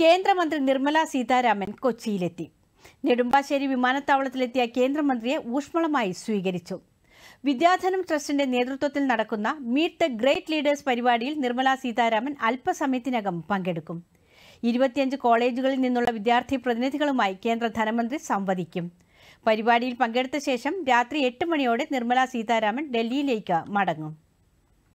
കേന്ദ്രമന്ത്രി നിർമ്മല സീതാരാമൻ കൊച്ചിയിലെത്തി നെടുമ്പാശ്ശേരി വിമാനത്താവളത്തിലെത്തിയ കേന്ദ്രമന്ത്രിയെ ഊഷ്മളമായി സ്വീകരിച്ചു വിദ്യാധനം ട്രസ്റ്റിന്റെ നേതൃത്വത്തിൽ നടക്കുന്ന മീറ്റ് ദ ഗ്രേറ്റ് ലീഡേഴ്സ് പരിപാടിയിൽ നിർമ്മല സീതാരാമൻ അല്പസമയത്തിനകം പങ്കെടുക്കും ഇരുപത്തിയഞ്ച് കോളേജുകളിൽ നിന്നുള്ള വിദ്യാർത്ഥി പ്രതിനിധികളുമായി കേന്ദ്ര ധനമന്ത്രി സംവദിക്കും പരിപാടിയിൽ പങ്കെടുത്ത ശേഷം രാത്രി എട്ട് മണിയോടെ നിർമ്മല സീതാരാമൻ ഡൽഹിയിലേക്ക് മടങ്ങും